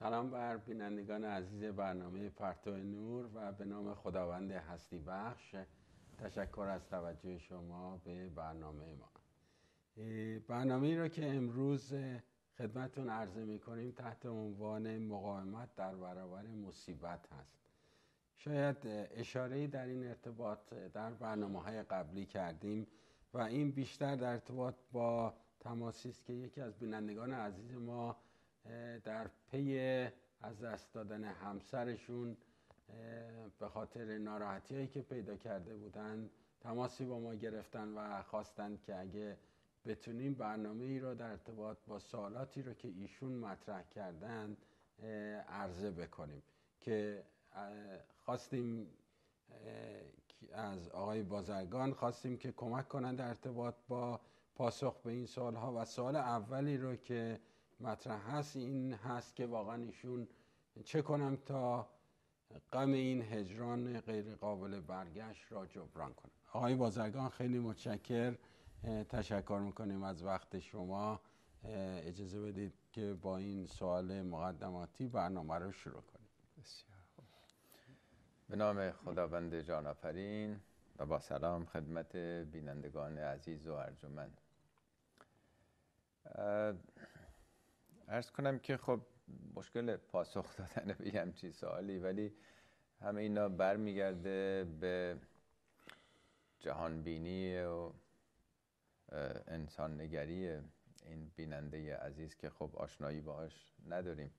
سلام بر بینندگان عزیز برنامه پرتو نور و به نام خداوند هستی بخش تشکر از توجه شما به برنامه ما برنامه را که امروز خدمتون عرضه می کنیم تحت عنوان مقاومت در برابر مصیبت هست شاید اشاره در این ارتباط در برنامه های قبلی کردیم و این بیشتر در ارتباط با تماسی است که یکی از بینندگان عزیز ما در پی از دست دادن همسرشون به خاطر ناراحتی هایی که پیدا کرده بودن تماسی با ما گرفتن و خواستند که اگه بتونیم برنامه ای رو در ارتباط با سوالاتی رو که ایشون مطرح کردن عرضه بکنیم که خواستیم از آقای بازرگان خواستیم که کمک کنند در ارتباط با پاسخ به این سوال ها و سال اولی رو که مطرح هست این هست که واقعا ایشون چه کنم تا غم این هجران غیر قابل برگشت را جبران کنم آقای بازرگان خیلی متشکر تشکر میکنیم از وقت شما اجازه بدید که با این سوال مقدماتی برنامه رو شروع کنیم بسیار به نام خداوند آفرین و با سلام خدمت بینندگان عزیز و ارجمند ارز کنم که خب مشکل پاسخ دادن به همچین سوالی ولی همه اینا برمیگرده به بینی و انسان نگری این بیننده عزیز که خب آشنایی باهاش نداریم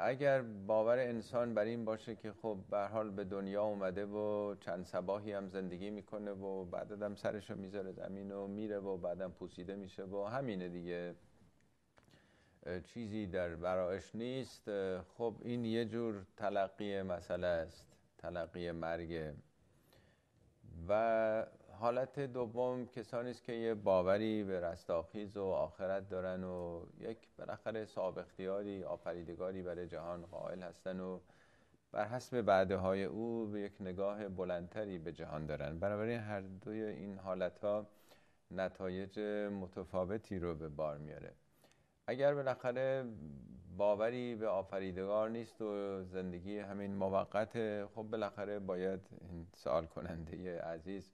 اگر باور انسان بر این باشه که خب به حال به دنیا اومده و چند سباهی هم زندگی میکنه و بعد هم سرشو میذاره زمین و میره و بعدم پوسیده میشه و همینه دیگه چیزی در برایش نیست خب این یه جور تلقی مسئله است تلقی مرگ و حالت دوم کسانی است که یه باوری به رستاخیز و آخرت دارن و یک بالاخره صاحب اختیاری آفریدگاری برای جهان قائل هستن و بر حسب بعده های او به یک نگاه بلندتری به جهان دارن بنابراین هر دوی این حالت ها نتایج متفاوتی رو به بار میاره اگر بالاخره باوری به آفریدگار نیست و زندگی همین موقت خب بالاخره باید این سوال کننده عزیز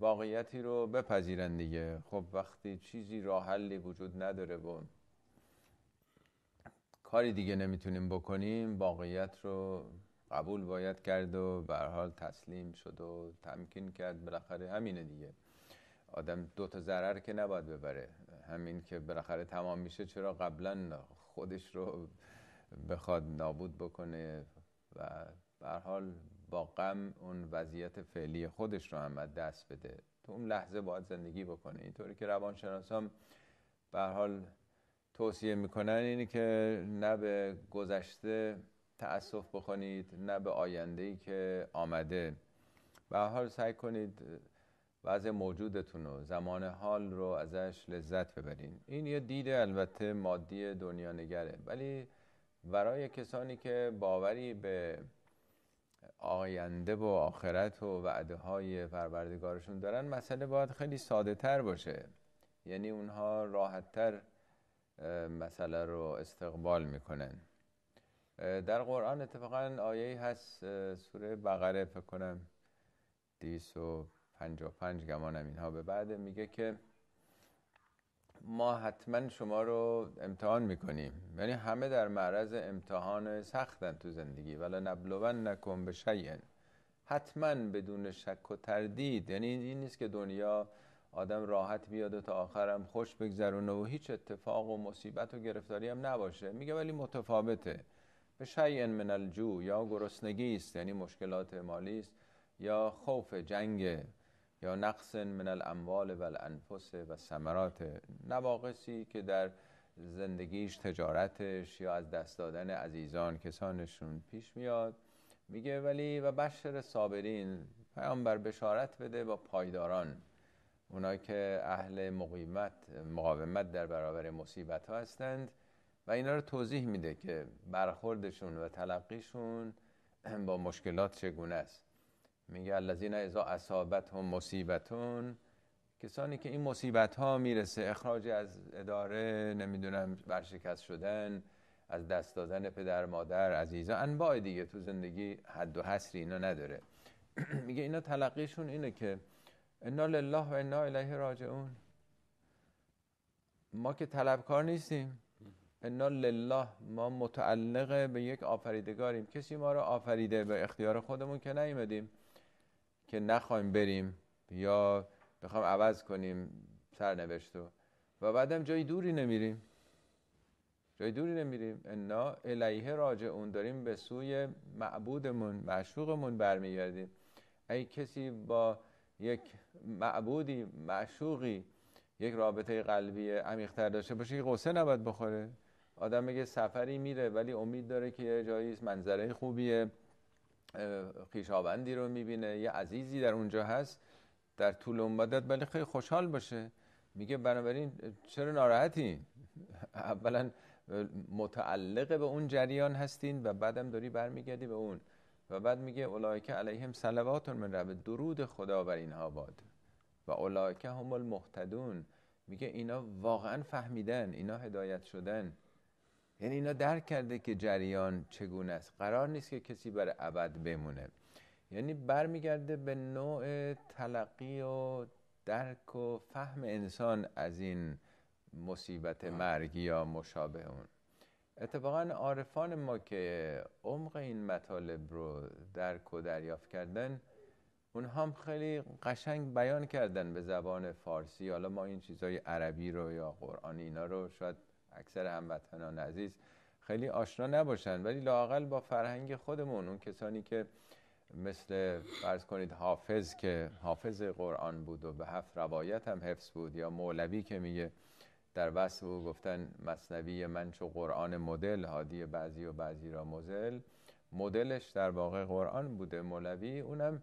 واقعیتی رو بپذیرن دیگه خب وقتی چیزی راه حلی وجود نداره و کاری دیگه نمیتونیم بکنیم واقعیت رو قبول باید کرد و به حال تسلیم شد و تمکین کرد بالاخره همینه دیگه آدم دو تا ضرر که نباید ببره همین که بالاخره تمام میشه چرا قبلا خودش رو بخواد نابود بکنه و به حال با غم اون وضعیت فعلی خودش رو هم دست بده تو اون لحظه باید زندگی بکنه اینطوری که روانشناس هم به حال توصیه میکنن اینه که نه به گذشته تأسف بکنید نه به آینده ای که آمده به حال سعی کنید وضع موجودتون رو زمان حال رو ازش لذت ببرین این یه دید البته مادی دنیا نگره ولی برای کسانی که باوری به آینده و آخرت و وعده های پروردگارشون دارن مسئله باید خیلی ساده تر باشه یعنی اونها راحت تر مسئله رو استقبال میکنن در قرآن اتفاقا آیه هست سوره بقره فکر کنم دیس و 55 گمانم اینها به بعد میگه که ما حتما شما رو امتحان میکنیم یعنی همه در معرض امتحان سختن تو زندگی ولا نبلون نکن به شیئن حتما بدون شک و تردید یعنی این نیست که دنیا آدم راحت بیاد و تا آخرم خوش بگذرونه و هیچ اتفاق و مصیبت و گرفتاری هم نباشه میگه ولی متفاوته به شیئن من الجو یا گرسنگی است یعنی مشکلات مالی است یا خوف جنگ یا نقص من الاموال و الانفس و ثمرات نواقصی که در زندگیش تجارتش یا از دست دادن عزیزان کسانشون پیش میاد میگه ولی و بشر صابرین پیامبر بشارت بده با پایداران اونایی که اهل مقیمت مقاومت در برابر مصیبت ها هستند و اینا رو توضیح میده که برخوردشون و تلقیشون با مشکلات چگونه است میگه الذین اذا اصابتهم مصیبتون کسانی که این مصیبت ها میرسه اخراج از اداره نمیدونم برشکست شدن از دست دادن پدر مادر عزیزا انواع دیگه تو زندگی حد و حصری اینا نداره میگه اینا تلقیشون اینه که انا لله و انا الیه راجعون ما که طلبکار نیستیم انا لله ما متعلق به یک آفریدگاریم کسی ما رو آفریده به اختیار خودمون که نیمدیم که نخوایم بریم یا بخوام عوض کنیم سرنوشت رو و بعدم جای دوری نمیریم جای دوری نمیریم انا الیه راجعون داریم به سوی معبودمون معشوقمون برمیگردیم ای کسی با یک معبودی معشوقی یک رابطه قلبی عمیقتر داشته باشه که قصه نباید بخوره آدم میگه سفری میره ولی امید داره که یه جایی منظره خوبیه خیشاوندی رو میبینه یه عزیزی در اونجا هست در طول مدت ولی خیلی خوشحال باشه میگه بنابراین چرا ناراحتی اولا متعلق به اون جریان هستین و بعدم داری برمیگردی به اون و بعد میگه اولایک علیهم صلوات من رب درود خدا بر اینها باد و اولایک هم المهتدون میگه اینا واقعا فهمیدن اینا هدایت شدن یعنی اینا درک کرده که جریان چگونه است قرار نیست که کسی بر ابد بمونه یعنی برمیگرده به نوع تلقی و درک و فهم انسان از این مصیبت مرگ یا مشابه اون اتفاقا عارفان ما که عمق این مطالب رو درک و دریافت کردن اونها هم خیلی قشنگ بیان کردن به زبان فارسی حالا ما این چیزای عربی رو یا قرآن اینا رو شاید اکثر هموطنان عزیز خیلی آشنا نباشن ولی لاقل با فرهنگ خودمون اون کسانی که مثل فرض کنید حافظ که حافظ قرآن بود و به هفت روایت هم حفظ بود یا مولوی که میگه در وصف او گفتن مصنوی من چو قرآن مدل هادی بعضی و بعضی را مزل مدلش در واقع قرآن بوده مولوی اونم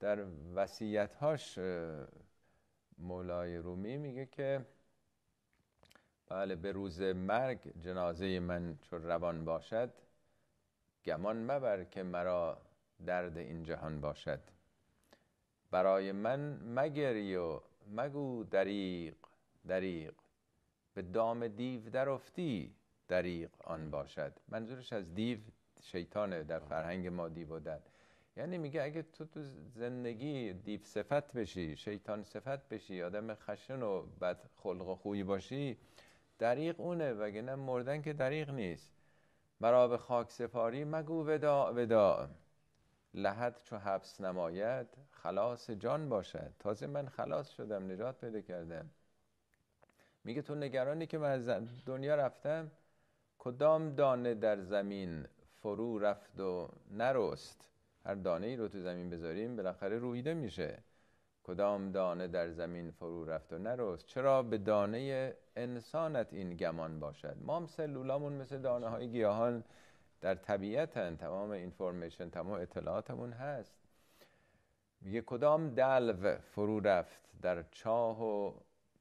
در وسیعتهاش مولای رومی میگه که بله به روز مرگ جنازه من چو روان باشد گمان مبر که مرا درد این جهان باشد برای من مگری و مگو دریق دریق به دام دیو افتی دریق آن باشد منظورش از دیو شیطانه در فرهنگ ما دیو و در یعنی میگه اگه تو تو زندگی دیو صفت بشی شیطان صفت بشی آدم خشن و بد خلق و خوی باشی دریق اونه نه مردن که دریق نیست مرا به خاک سپاری مگو ودا ودا لحد چو حبس نماید خلاص جان باشد تازه من خلاص شدم نجات پیدا کردم میگه تو نگرانی که من از دنیا رفتم کدام دانه در زمین فرو رفت و نرست هر دانه ای رو تو زمین بذاریم بالاخره رویده میشه کدام دانه در زمین فرو رفت و نرست چرا به دانه انسانت این گمان باشد ما هم سلولامون مثل دانه های گیاهان در طبیعتن تمام اینفورمیشن تمام اطلاعاتمون هست میگه کدام دلو فرو رفت در چاه و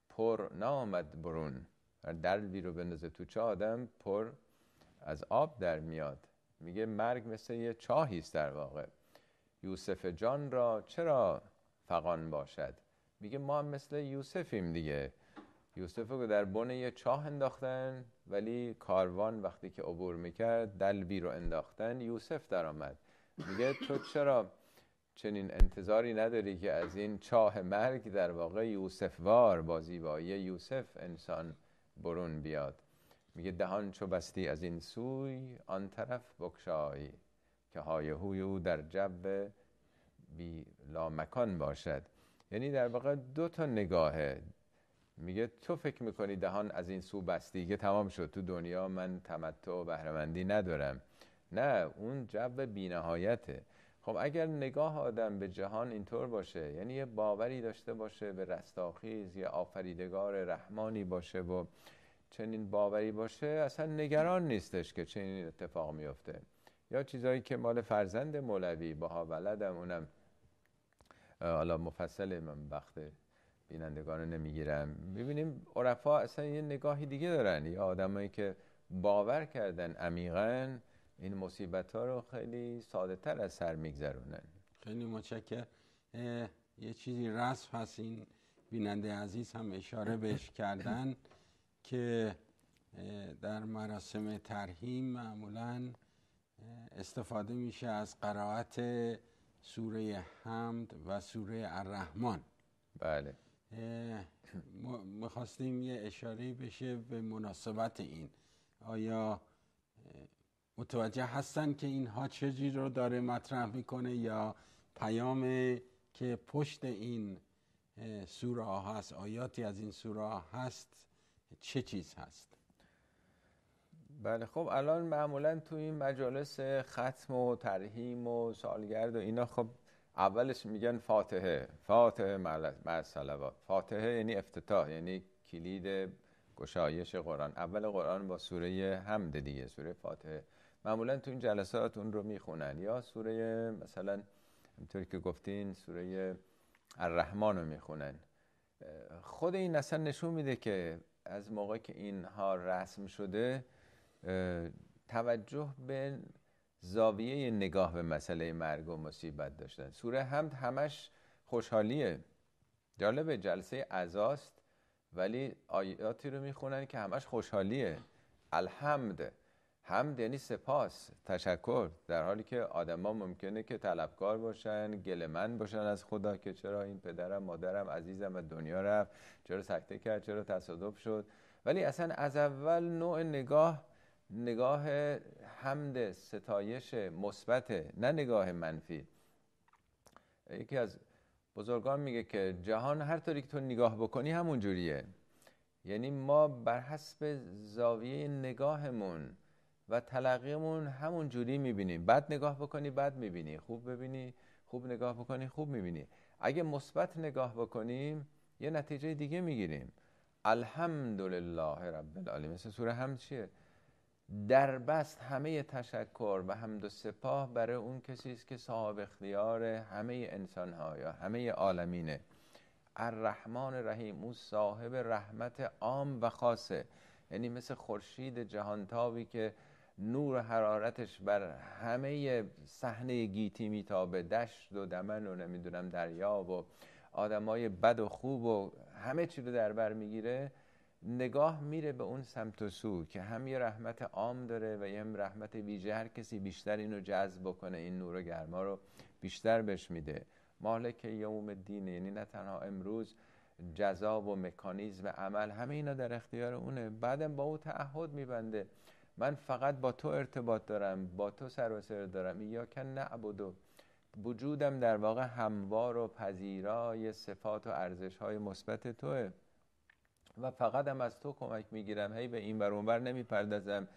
پر نامد برون در دلوی رو بندازه تو چا آدم پر از آب در میاد میگه مرگ مثل یه چاهی در واقع یوسف جان را چرا فقان باشد میگه ما هم مثل یوسفیم دیگه یوسف رو در بن یه چاه انداختن ولی کاروان وقتی که عبور میکرد دلبی رو انداختن یوسف در آمد میگه تو چرا چنین انتظاری نداری که از این چاه مرگ در واقع یوسف وار با زیبایی یوسف انسان برون بیاد میگه دهان چو بستی از این سوی آن طرف بکشایی که های در جبه بی مکان باشد یعنی در واقع دو تا نگاهه میگه تو فکر میکنی دهان از این سو بستیگه تمام شد تو دنیا من تمتع و بهرمندی ندارم نه اون جو بینهایته خب اگر نگاه آدم به جهان اینطور باشه یعنی یه باوری داشته باشه به رستاخیز یه آفریدگار رحمانی باشه و چنین باوری باشه اصلا نگران نیستش که چنین اتفاق میفته یا چیزایی که مال فرزند مولوی باها ولدم اونم حالا مفصل من وقت بینندگان رو نمیگیرم میبینیم عرفا اصلا یه نگاهی دیگه دارن یا آدمایی که باور کردن عمیقا این مصیبت ها رو خیلی ساده تر از سر میگذرونن خیلی متشکر یه چیزی رسم هست این بیننده عزیز هم اشاره بهش کردن که در مراسم ترهیم معمولا استفاده میشه از قرائت سوره حمد و سوره الرحمن بله میخواستیم یه اشاره بشه به مناسبت این آیا متوجه هستن که اینها چیزی رو داره مطرح میکنه یا پیام که پشت این سوره هست آیاتی از این سوره هست چه چیز هست بله خب الان معمولا تو این مجالس ختم و ترهیم و سالگرد و اینا خب اولش میگن فاتحه فاتحه مع سلوات فاتحه یعنی افتتاح یعنی کلید گشایش قرآن اول قرآن با سوره حمد دیگه سوره فاتحه معمولا تو این جلسات اون رو میخونن یا سوره مثلا همطوری که گفتین سوره الرحمن رو میخونن خود این اصلا نشون میده که از موقع که اینها رسم شده توجه به زاویه نگاه به مسئله مرگ و مصیبت داشتن سوره همد همش خوشحالیه جالب جلسه عزاست ولی آیاتی رو میخونن که همش خوشحالیه الحمد حمد یعنی سپاس تشکر در حالی که آدما ممکنه که طلبکار باشن گلمن باشن از خدا که چرا این پدرم مادرم عزیزم از دنیا رفت چرا سکته کرد چرا تصادف شد ولی اصلا از اول نوع نگاه نگاه حمد ستایش مثبت نه نگاه منفی یکی از بزرگان میگه که جهان هر طوری که تو نگاه بکنی همون جوریه یعنی ما بر حسب زاویه نگاهمون و تلقیمون همون جوری میبینیم بعد نگاه بکنی بعد میبینی خوب ببینی خوب نگاه بکنی خوب میبینی اگه مثبت نگاه بکنیم یه نتیجه دیگه میگیریم الحمدلله رب العالمین مثل سوره هم چیه دربست همه تشکر و حمد و سپاه برای اون کسی است که صاحب اختیار همه انسان ها یا همه عالمینه الرحمن رحیم او صاحب رحمت عام و خاصه یعنی مثل خورشید جهانتابی که نور حرارتش بر همه صحنه گیتی میتابه دشت و دمن و نمیدونم دریا و آدمای بد و خوب و همه چی رو در بر میگیره نگاه میره به اون سمت و سو که هم یه رحمت عام داره و یه هم رحمت ویژه هر کسی بیشتر اینو جذب بکنه این نور و گرما رو بیشتر بهش میده مالک یوم دینه یعنی نه تنها امروز جذاب و مکانیزم عمل همه اینا در اختیار اونه بعدم با او تعهد میبنده من فقط با تو ارتباط دارم با تو سر و سر دارم یا که نعبدو وجودم در واقع هموار و پذیرای صفات و ارزش های مثبت توه و فقط هم از تو کمک میگیرم هی به این بر اونور نمیپردازم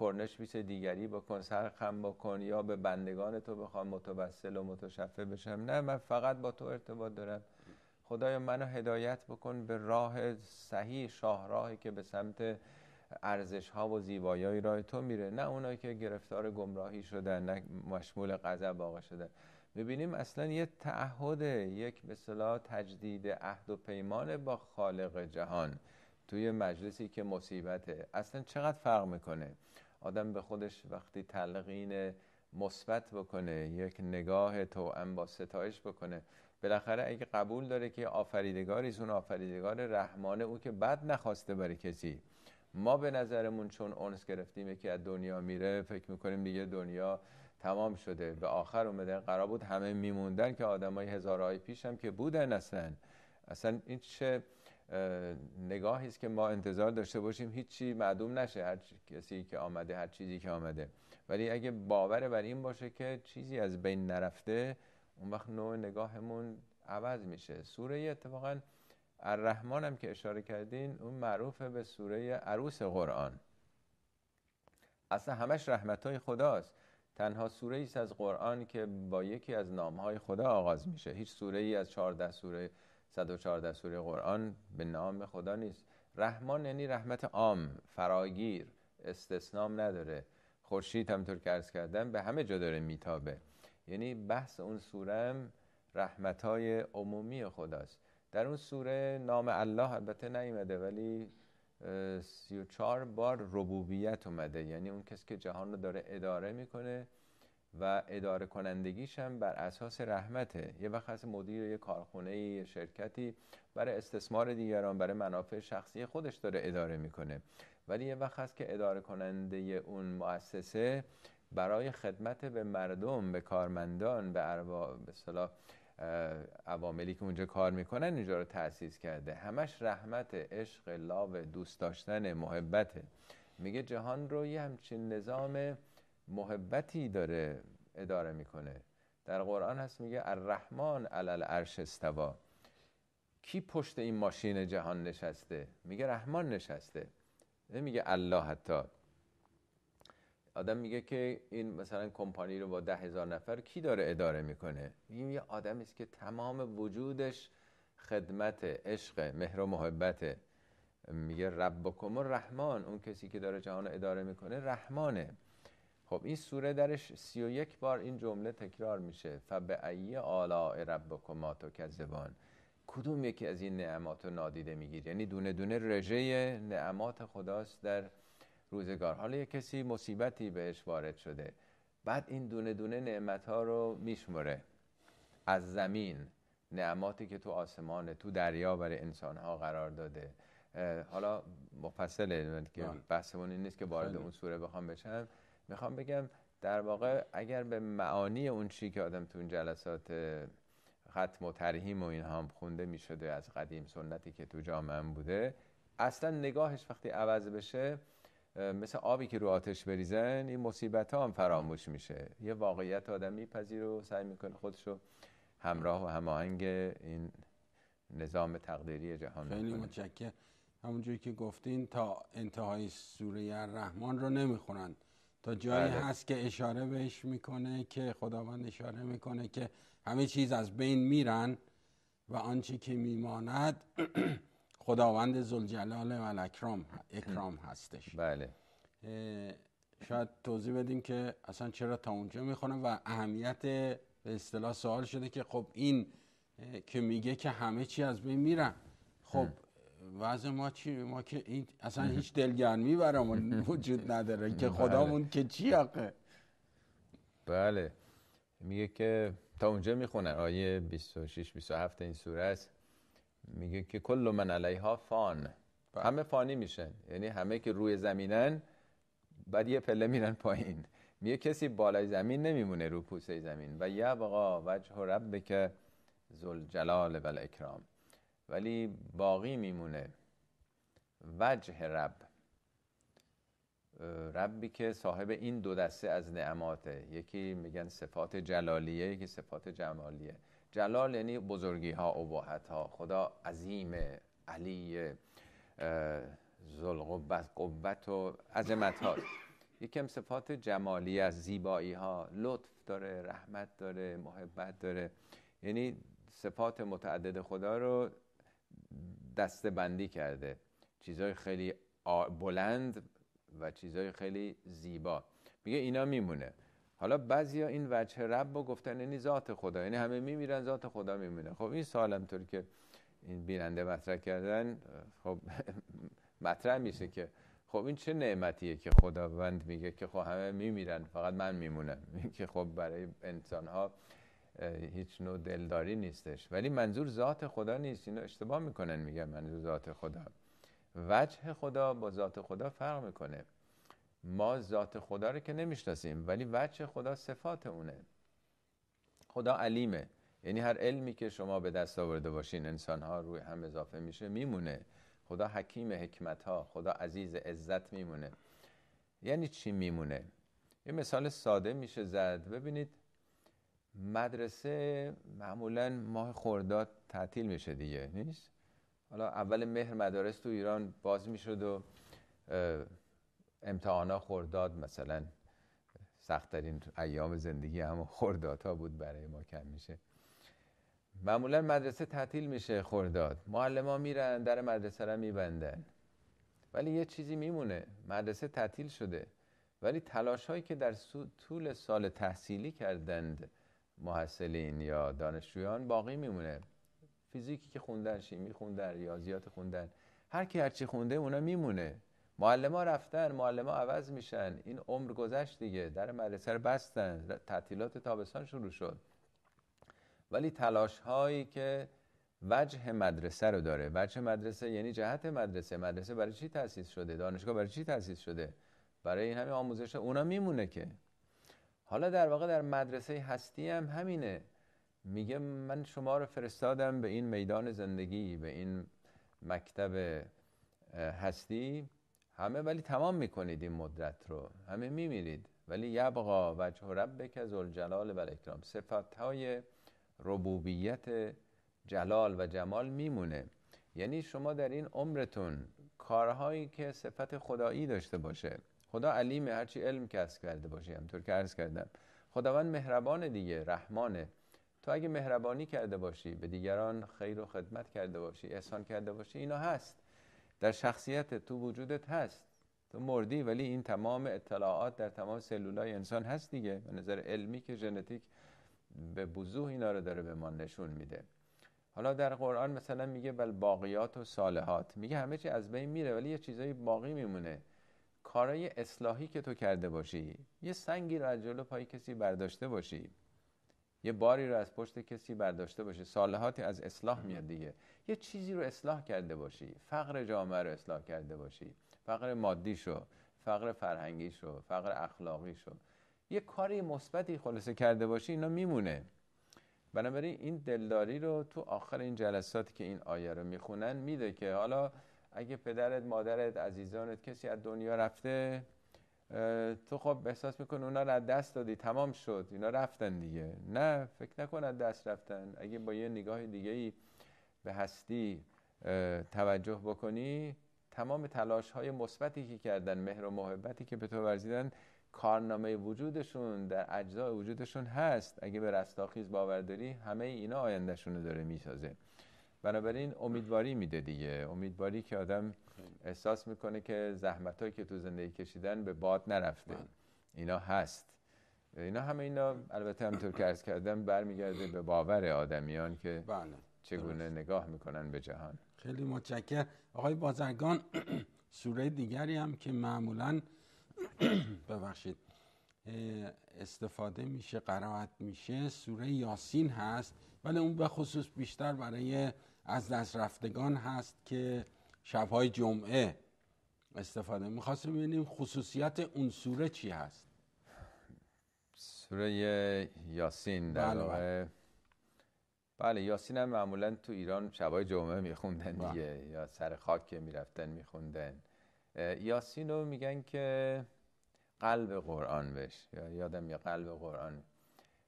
کرنش میشه دیگری بکن سر خم بکن یا به بندگان تو بخوام متوسل و متشفه بشم نه من فقط با تو ارتباط دارم خدایا منو هدایت بکن به راه صحیح شاهراهی که به سمت ارزش ها و زیبایی راه تو میره نه اونایی که گرفتار گمراهی شدن نه مشمول غضب واقع شدن ببینیم اصلا یه تعهد یک به تجدید عهد و پیمان با خالق جهان توی مجلسی که مصیبته اصلا چقدر فرق میکنه آدم به خودش وقتی تلقین مثبت بکنه یک نگاه تو با ستایش بکنه بالاخره اگه قبول داره که آفریدگاری اون آفریدگار رحمانه او که بد نخواسته برای کسی ما به نظرمون چون اونس گرفتیم که از دنیا میره فکر میکنیم دیگه دنیا تمام شده به آخر اومده قرار بود همه میموندن که آدمای هزارهای پیش هم که بودن اصلا اصلا این چه نگاهی است که ما انتظار داشته باشیم هیچی معدوم نشه هر کسی که آمده هر چیزی که آمده ولی اگه باور بر این باشه که چیزی از بین نرفته اون وقت نوع نگاهمون عوض میشه سوره اتفاقا الرحمن هم که اشاره کردین اون معروف به سوره عروس قرآن اصلا همش رحمت های خداست تنها سوره از قرآن که با یکی از نام های خدا آغاز میشه هیچ سوره ای از 14 سوره 114 سوره قرآن به نام خدا نیست رحمان یعنی رحمت عام فراگیر استثنام نداره خورشید همطور که ارز کردم به همه جا داره میتابه یعنی بحث اون هم رحمت های عمومی خداست در اون سوره نام الله البته نیمده ولی 34 بار ربوبیت اومده یعنی اون کسی که جهان رو داره اداره میکنه و اداره کنندگیش هم بر اساس رحمته یه وقت هست مدیر یه کارخونه یه شرکتی برای استثمار دیگران برای منافع شخصی خودش داره اداره میکنه ولی یه وقت هست که اداره کننده اون مؤسسه برای خدمت به مردم به کارمندان به ارباب به صلاح عواملی که اونجا کار میکنن اینجا رو تاسیس کرده همش رحمت عشق لاو دوست داشتن محبته میگه جهان رو یه همچین نظام محبتی داره اداره میکنه در قرآن هست میگه الرحمن علل عرش استوا کی پشت این ماشین جهان نشسته میگه رحمان نشسته نمیگه الله حتی آدم میگه که این مثلا کمپانی رو با ده هزار نفر کی داره اداره میکنه میگه یه آدمی است که تمام وجودش خدمت عشق مهر و محبته میگه و رحمان اون کسی که داره جهان اداره میکنه رحمانه خب این سوره درش سی و یک بار این جمله تکرار میشه فبه ای آلاء ربکما کذبان. کدوم یکی از این نعمات رو نادیده میگیری یعنی دونه دونه رژه نعمات خداست در روزگار حالا یه کسی مصیبتی بهش وارد شده بعد این دونه دونه نعمت ها رو میشمره از زمین نعماتی که تو آسمان، تو دریا برای انسان ها قرار داده حالا مفصله که بحثمون این نیست که وارد اون سوره بخوام بشم میخوام بگم در واقع اگر به معانی اون چی که آدم تو اون جلسات ختم و ترهیم و این هم خونده میشده از قدیم سنتی که تو جامعه بوده اصلا نگاهش وقتی عوض بشه مثل آبی که رو آتش بریزن این مصیبت ها هم فراموش میشه یه واقعیت آدم میپذیر و سعی میکنه خودش رو همراه و هماهنگ این نظام تقدیری جهان خیلی متشکر همونجوری که گفتین تا انتهای سوره رحمان رو نمیخونن تا جایی بله. هست که اشاره بهش میکنه که خداوند اشاره میکنه که همه چیز از بین میرن و آنچه که میماند خداوند زلجلال و اکرام هستش بله شاید توضیح بدیم که اصلا چرا تا اونجا میخونه و اهمیت به اصطلاح سوال شده که خب این که میگه که همه چی از بین میرن خب وضع ما چی ما که این اصلا هیچ دلگرمی برامون وجود نداره که بله. خدامون که چی حقه بله میگه که تا اونجا میخونه آیه 26 27 این سوره است میگه که کل من علیها فان بله. همه فانی میشن یعنی همه که روی زمینن بعد یه پله میرن پایین میگه کسی بالای زمین نمیمونه رو پوسه زمین و بقا وجه زل جلال و اکرام ولی باقی میمونه وجه رب ربی که صاحب این دو دسته از نعماته یکی میگن صفات جلالیه یکی صفات جمالیه جلال یعنی بزرگی ها عباحت ها خدا عظیم علی زلقوت قوت و عظمت ها یکی صفات جمالی از زیبایی ها لطف داره رحمت داره محبت داره یعنی صفات متعدد خدا رو دسته بندی کرده چیزهای خیلی بلند و چیزهای خیلی زیبا میگه اینا میمونه حالا بعضیا این وجه رب رو گفتن یعنی ذات خدا یعنی همه میمیرن ذات خدا میمونه خب این سالم طور که این بیننده مطرح کردن خب مطرح میشه که خب این چه نعمتیه که خداوند میگه که خب همه میمیرن فقط من میمونم که خب برای انسان ها هیچ نوع دلداری نیستش ولی منظور ذات خدا نیست اینو اشتباه میکنن میگن منظور ذات خدا وجه خدا با ذات خدا فرق میکنه ما ذات خدا رو که نمیشناسیم ولی وجه خدا صفات اونه خدا علیمه یعنی هر علمی که شما به دست آورده باشین انسان ها روی هم اضافه میشه میمونه خدا حکیم حکمت ها خدا عزیز عزت میمونه یعنی چی میمونه یه مثال ساده میشه زد ببینید مدرسه معمولا ماه خورداد تعطیل میشه دیگه نیست حالا اول مهر مدارس تو ایران باز میشد و امتحانا خورداد مثلا سختترین ایام زندگی هم خوردادها بود برای ما کم میشه معمولا مدرسه تعطیل میشه خورداد معلم ها میرن در مدرسه را میبندن ولی یه چیزی میمونه مدرسه تعطیل شده ولی تلاش هایی که در طول سال تحصیلی کردند محصلین یا دانشجویان باقی میمونه فیزیکی که خوندن شیمی خوندن ریاضیات خوندن هر کی هرچی خونده اونا میمونه معلم ها رفتن معلم ها عوض میشن این عمر گذشت دیگه در مدرسه رو بستن تعطیلات تابستان شروع شد ولی تلاش هایی که وجه مدرسه رو داره وجه مدرسه یعنی جهت مدرسه مدرسه برای چی تاسیس شده دانشگاه برای چی تاسیس شده برای این همه آموزش اونا میمونه که حالا در واقع در مدرسه هستی هم همینه میگه من شما رو فرستادم به این میدان زندگی به این مکتب هستی همه ولی تمام میکنید این مدت رو همه میمیرید ولی یبقا وجه ربک ذوالجلال و الاکرام صفت های ربوبیت جلال و جمال میمونه یعنی شما در این عمرتون کارهایی که صفت خدایی داشته باشه خدا علیمه هرچی علم کسب کرده باشی همطور که عرض کردم خداوند مهربان دیگه رحمانه تو اگه مهربانی کرده باشی به دیگران خیر و خدمت کرده باشی احسان کرده باشی اینا هست در شخصیت تو وجودت هست تو مردی ولی این تمام اطلاعات در تمام سلولای انسان هست دیگه به نظر علمی که ژنتیک به بزوه اینا رو داره به ما نشون میده حالا در قرآن مثلا میگه بل باقیات و صالحات میگه همه چی از بین میره ولی یه چیزایی باقی میمونه کارای اصلاحی که تو کرده باشی یه سنگی رو از جلو پای کسی برداشته باشی یه باری رو از پشت کسی برداشته باشی سالهاتی از اصلاح میاد دیگه یه چیزی رو اصلاح کرده باشی فقر جامعه رو اصلاح کرده باشی فقر مادی شو فقر فرهنگی شو فقر اخلاقی شو یه کاری مثبتی خلاصه کرده باشی اینا میمونه بنابراین این دلداری رو تو آخر این جلساتی که این آیه رو میخونن میده که حالا اگه پدرت مادرت عزیزانت کسی از دنیا رفته تو خب احساس میکنی اونا رو از دست دادی تمام شد اینا رفتن دیگه نه فکر نکن از دست رفتن اگه با یه نگاه دیگه ای به هستی توجه بکنی تمام تلاش های مثبتی که کردن مهر و محبتی که به تو ورزیدن کارنامه وجودشون در اجزای وجودشون هست اگه به رستاخیز باور داری همه اینا آیندهشون رو داره میسازه بنابراین امیدواری میده دیگه امیدواری که آدم احساس میکنه که زحمت که تو زندگی کشیدن به باد نرفته اینا هست اینا همه اینا البته همطور که ارز کردم برمیگرده به باور آدمیان که بله. چگونه نگاه میکنن به جهان خیلی متشکر آقای بازرگان سوره دیگری هم که معمولا ببخشید استفاده میشه قرائت میشه سوره یاسین هست ولی اون به خصوص بیشتر برای از دست رفتگان هست که شبهای جمعه استفاده میخواستیم ببینیم خصوصیت اون سوره چی هست سوره یاسین در بله, بله. بله. یاسین هم معمولا تو ایران شبای جمعه میخوندن بله. دیگه یا سر خاک که میرفتن میخوندن یاسین رو میگن که قلب قرآن بش یا یادم یه قلب قرآن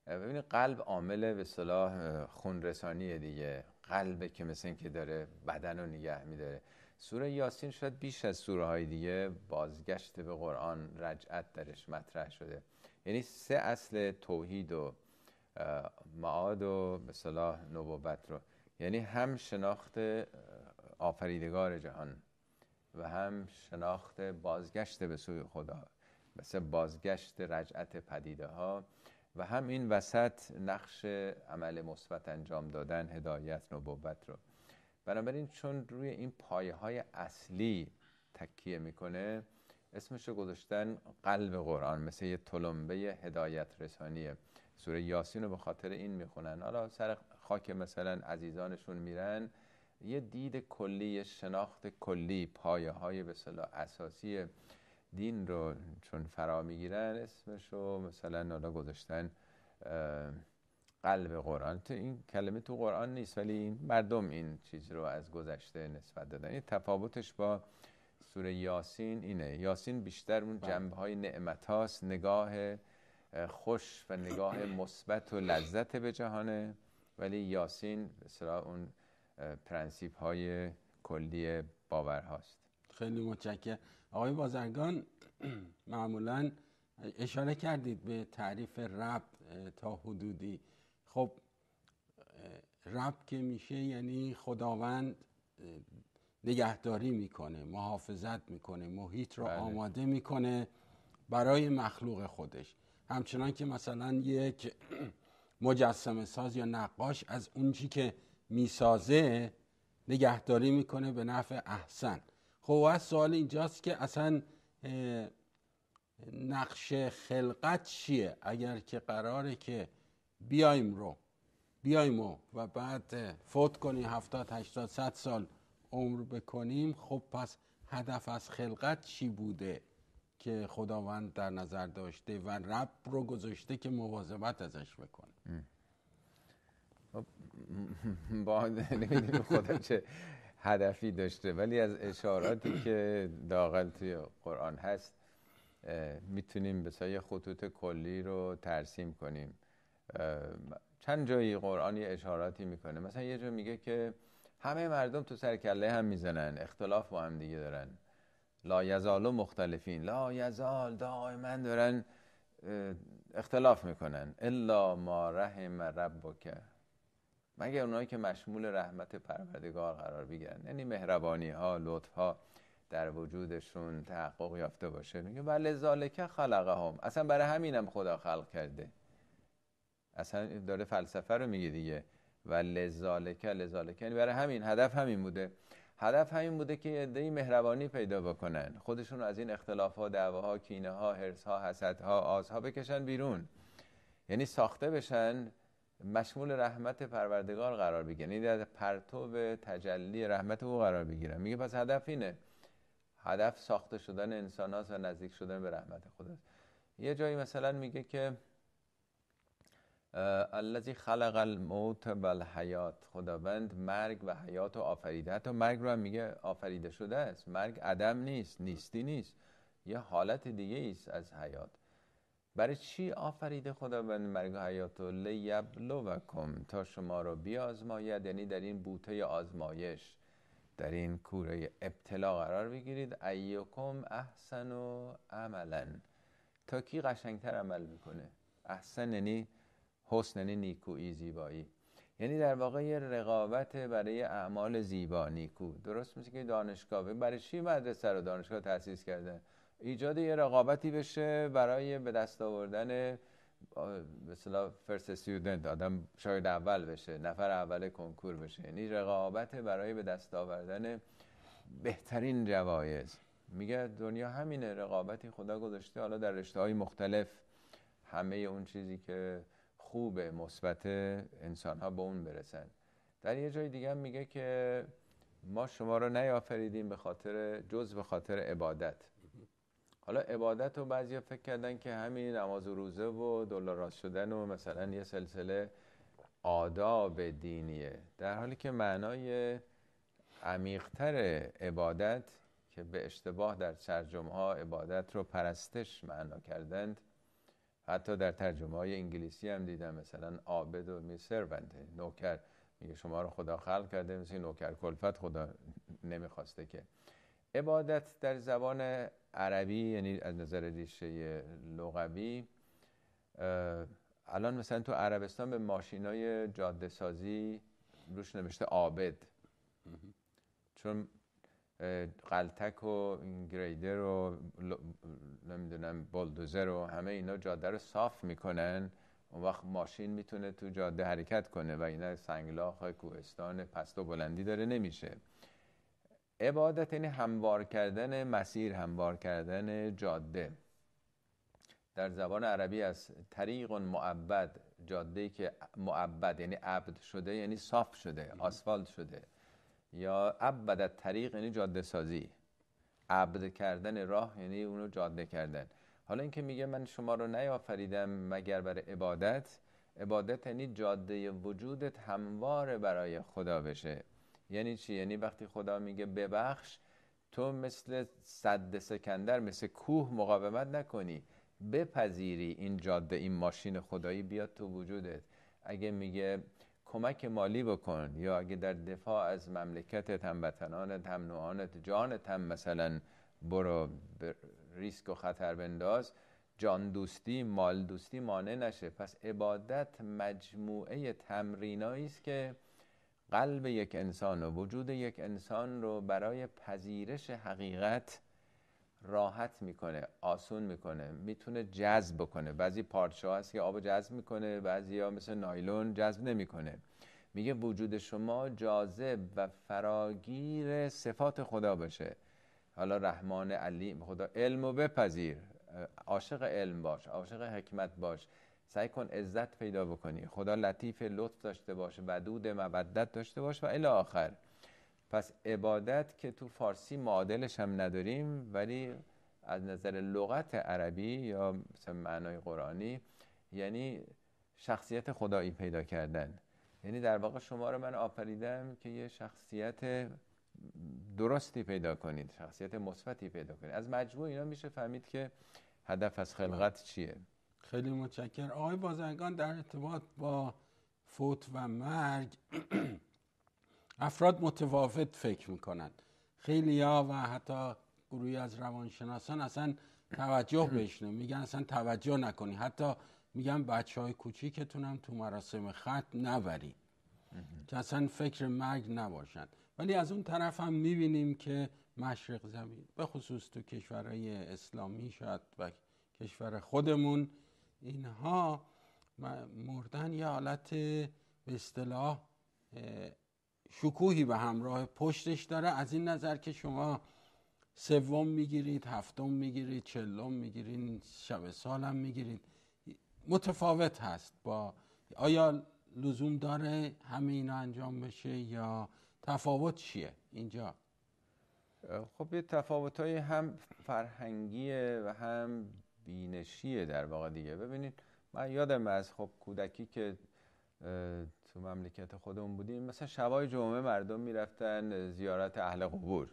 ببینید قلب عامل به صلاح خونرسانی دیگه قلبه که مثل اینکه داره بدن رو نگه میداره سوره یاسین شاید بیش از سوره های دیگه بازگشت به قرآن رجعت درش مطرح شده یعنی سه اصل توحید و معاد و مثلا نبوت رو یعنی هم شناخت آفریدگار جهان و هم شناخت بازگشت به سوی خدا مثل بازگشت رجعت پدیده ها و هم این وسط نقش عمل مثبت انجام دادن هدایت نبوت رو بنابراین چون روی این پایه های اصلی تکیه میکنه اسمش رو گذاشتن قلب قرآن مثل یه تلمبه هدایت رسانیه سوره یاسین رو به خاطر این میخونن حالا سر خاک مثلا عزیزانشون میرن یه دید کلی یه شناخت کلی پایه های به اساسی دین رو چون فرا میگیرن اسمش رو مثلا حالا گذاشتن قلب قرآن تو این کلمه تو قرآن نیست ولی مردم این چیز رو از گذشته نسبت دادن این تفاوتش با سوره یاسین اینه یاسین بیشتر اون بله. جنبه های نگاه خوش و نگاه مثبت و لذت به جهانه ولی یاسین مثلا اون پرنسیپ های کلی باور خیلی متشکرم آقای بازرگان معمولا اشاره کردید به تعریف رب تا حدودی خب رب که میشه یعنی خداوند نگهداری میکنه محافظت میکنه محیط رو بله. آماده میکنه برای مخلوق خودش همچنان که مثلا یک مجسم ساز یا نقاش از اون که میسازه نگهداری میکنه به نفع احسن خب سوال اینجاست که اصلا نقش خلقت چیه اگر که قراره که بیایم رو بیایم و, و بعد فوت کنیم هفتاد هشتاد صد سال عمر بکنیم خب پس هدف از خلقت چی بوده که خداوند در نظر داشته و رب رو گذاشته که مواظبت ازش بکنه خب، با نمیدونیم خدا چه هدفی داشته ولی از اشاراتی که داخل توی قرآن هست میتونیم به سایه خطوط کلی رو ترسیم کنیم چند جایی یه اشاراتی میکنه مثلا یه جا میگه که همه مردم تو سرکله هم میزنن اختلاف با هم دیگه دارن لا و مختلفین لا یزال دائما دارن اختلاف میکنن الا ما رحم ربک مگر اونایی که مشمول رحمت پروردگار قرار بگیرن یعنی مهربانی ها لطف ها در وجودشون تحقق یافته باشه میگه لذالکه ذالک هم اصلا برای همینم خدا خلق کرده اصلا داره فلسفه رو میگه دیگه و لذالکه لذالکه. یعنی برای همین هدف همین بوده هدف همین بوده که عدهای مهربانی پیدا بکنن خودشون از این اختلافها ها کینه ها حرس ها حسد ها آزها بکشن بیرون یعنی ساخته بشن مشمول رحمت پروردگار قرار بگیرن یعنی در پرتو تجلی رحمت او قرار بگیرن میگه پس هدف اینه هدف ساخته شدن انسان هاست و نزدیک شدن به رحمت خداست یه جایی مثلا میگه که الذی خلق الموت و الحیات خداوند مرگ و حیات رو آفریده حتی مرگ رو هم میگه آفریده شده است مرگ عدم نیست نیستی نیست یه حالت دیگه است از حیات برای چی آفریده خداوند مرگ حیات لیبلوکم تا شما رو بیازماید یعنی در این بوته آزمایش در این کوره ابتلا قرار بگیرید ایکم احسن و عملا تا کی قشنگتر عمل میکنه احسن یعنی حسن یعنی نیکویی زیبایی یعنی در واقع یه رقابت برای اعمال زیبا نیکو درست میشه که دانشگاه برای چی مدرسه رو دانشگاه تاسیس کردن ایجاد یه رقابتی بشه برای به دست آوردن مثلا فرست استودنت آدم شاید اول بشه نفر اول کنکور بشه یعنی رقابت برای به دست آوردن بهترین جوایز میگه دنیا همینه رقابتی خدا گذاشته حالا در رشته های مختلف همه اون چیزی که خوبه مثبت انسان ها به اون برسن در یه جای دیگه میگه که ما شما رو نیافریدیم به خاطر جز به خاطر عبادت حالا عبادت رو بعضی فکر کردن که همین نماز و روزه و دلار شدن و مثلا یه سلسله آداب دینیه در حالی که معنای عمیقتر عبادت که به اشتباه در ترجمه ها عبادت رو پرستش معنا کردند حتی در ترجمه های انگلیسی هم دیدم مثلا آبد و می سرونده نوکر میگه شما رو خدا خلق کرده مثل نوکر کلفت خدا نمیخواسته که عبادت در زبان عربی یعنی از نظر ریشه لغوی الان مثلا تو عربستان به های جاده سازی روش نوشته عابد چون قلتک و گریدر و نمیدونم بلدوزر و همه اینا جاده رو صاف میکنن اون وقت ماشین میتونه تو جاده حرکت کنه و اینا سنگلاخ های کوهستان پست و بلندی داره نمیشه عبادت یعنی هموار کردن مسیر هموار کردن جاده در زبان عربی از طریق معبد جاده که معبد یعنی عبد شده یعنی صاف شده آسفالت شده یا عبدت طریق یعنی جاده سازی عبد کردن راه یعنی اونو جاده کردن حالا اینکه میگه من شما رو نیافریدم مگر برای عبادت عبادت یعنی جاده وجودت هموار برای خدا بشه یعنی چی یعنی وقتی خدا میگه ببخش تو مثل صد سکندر مثل کوه مقاومت نکنی بپذیری این جاده این ماشین خدایی بیاد تو وجودت اگه میگه کمک مالی بکن یا اگه در دفاع از مملکتت هم وطنانت هم نوعانت جانت هم مثلا برو ریسک و خطر بنداز جان دوستی مال دوستی مانع نشه پس عبادت مجموعه تمرینایی است که قلب یک انسان و وجود یک انسان رو برای پذیرش حقیقت راحت میکنه آسون میکنه میتونه جذب کنه بعضی پارچه هست که آب جذب میکنه بعضی ها مثل نایلون جذب نمیکنه میگه وجود شما جاذب و فراگیر صفات خدا باشه حالا رحمان علیم خدا علم و بپذیر عاشق علم باش عاشق حکمت باش سعی کن عزت پیدا بکنی خدا لطیف لطف داشته باشه ودود مودت داشته باشه و الی آخر پس عبادت که تو فارسی معادلش هم نداریم ولی از نظر لغت عربی یا مثلا معنای قرآنی یعنی شخصیت خدایی پیدا کردن یعنی در واقع شما رو من آفریدم که یه شخصیت درستی پیدا کنید شخصیت مثبتی پیدا کنید از مجموع اینا میشه فهمید که هدف از خلقت چیه خیلی متشکر آقای بازرگان در ارتباط با فوت و مرگ افراد متفاوت فکر میکنند خیلی ها و حتی گروهی از روانشناسان اصلا توجه بهش میگن اصلا توجه نکنی حتی میگن بچه های که هم تو مراسم خط نوری. که اصلا فکر مرگ نباشند ولی از اون طرف هم میبینیم که مشرق زمین به خصوص تو کشورهای اسلامی شاید و کشور خودمون اینها مردن یه حالت به اصطلاح شکوهی به همراه پشتش داره از این نظر که شما سوم میگیرید هفتم میگیرید چلم میگیرید شب سالم میگیرید متفاوت هست با آیا لزوم داره همه اینا انجام بشه یا تفاوت چیه اینجا خب یه تفاوت های هم فرهنگیه و هم بینشیه در واقع دیگه ببینید من یادم از خب کودکی که تو مملکت خودمون بودیم مثلا شبای جمعه مردم میرفتن زیارت اهل قبور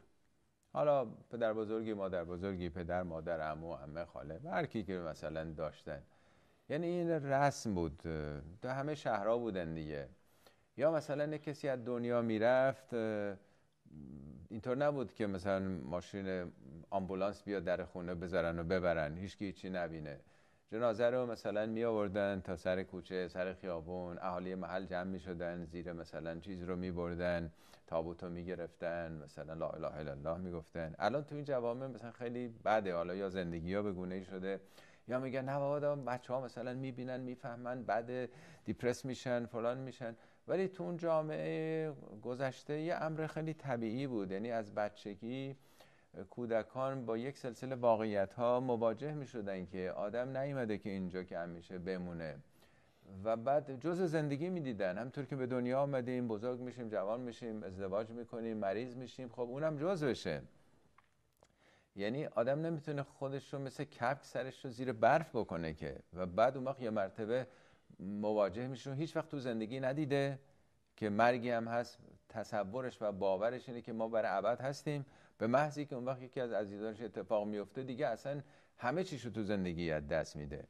حالا پدر بزرگی مادر بزرگی پدر مادر امو، امه، خاله هر کی که مثلا داشتن یعنی این رسم بود تو همه شهرها بودن دیگه یا مثلا کسی از دنیا میرفت اینطور نبود که مثلا ماشین آمبولانس بیا در خونه بذارن و ببرن هیچ هیچی نبینه جنازه رو مثلا می آوردن تا سر کوچه سر خیابون اهالی محل جمع می شدن زیر مثلا چیز رو می بردن تابوت رو می گرفتن مثلا لا اله الا الله می گفتن الان تو این جوامع مثلا خیلی بده حالا یا زندگی ها به گونه شده یا میگن نه بابا بچه ها مثلا میبینن میفهمن بعد دیپرس میشن فلان میشن ولی تو اون جامعه گذشته یه امر خیلی طبیعی بود یعنی از بچگی کودکان با یک سلسله واقعیت ها مواجه می شدن که آدم نیمده که اینجا که همیشه بمونه و بعد جز زندگی دیدن همطور که به دنیا آمدیم بزرگ میشیم جوان میشیم ازدواج میکنیم مریض میشیم خب اونم جز بشه یعنی آدم نمیتونه خودش رو مثل کپ سرش رو زیر برف بکنه که و بعد اون وقت یه مرتبه مواجه میشون هیچ وقت تو زندگی ندیده که مرگی هم هست تصورش و باورش اینه که ما برای عبد هستیم به محضی که اون وقت یکی از عزیزانش اتفاق میفته دیگه اصلا همه چیشو تو زندگی از دست میده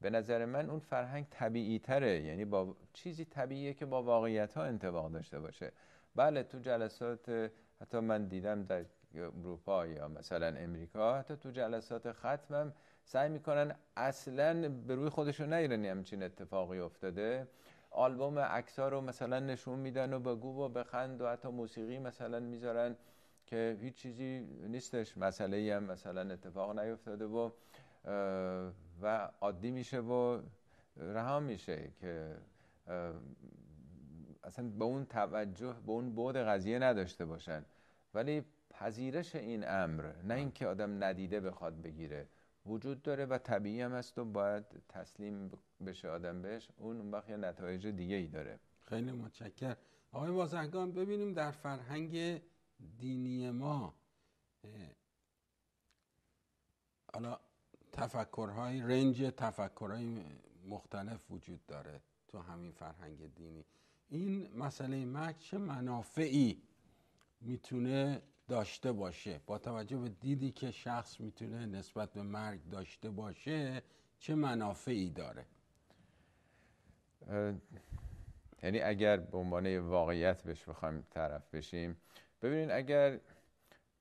به نظر من اون فرهنگ طبیعی تره یعنی با چیزی طبیعیه که با واقعیت ها انتباق داشته باشه بله تو جلسات حتی من دیدم در اروپا یا مثلا امریکا حتی تو جلسات ختمم سعی میکنن اصلا به روی خودشون نیرنی همچین اتفاقی افتاده آلبوم عکس رو مثلا نشون میدن و بگو و بخند و حتی موسیقی مثلا میذارن که هیچ چیزی نیستش مسئله هم مثلا اتفاق نیفتاده و و عادی میشه و رها میشه که اصلا به اون توجه به اون بعد قضیه نداشته باشن ولی پذیرش این امر نه اینکه آدم ندیده بخواد بگیره وجود داره و طبیعی هم هست و باید تسلیم بشه آدم بهش اون اون وقت یه نتایج دیگه ای داره خیلی متشکر آقای بازرگان ببینیم در فرهنگ دینی ما حالا تفکرهای رنج تفکرهای مختلف وجود داره تو همین فرهنگ دینی این مسئله مرگ چه منافعی میتونه داشته باشه با توجه به دیدی که شخص میتونه نسبت به مرگ داشته باشه چه منافعی داره یعنی اگر به عنوان واقعیت بهش بخوایم طرف بشیم ببینید اگر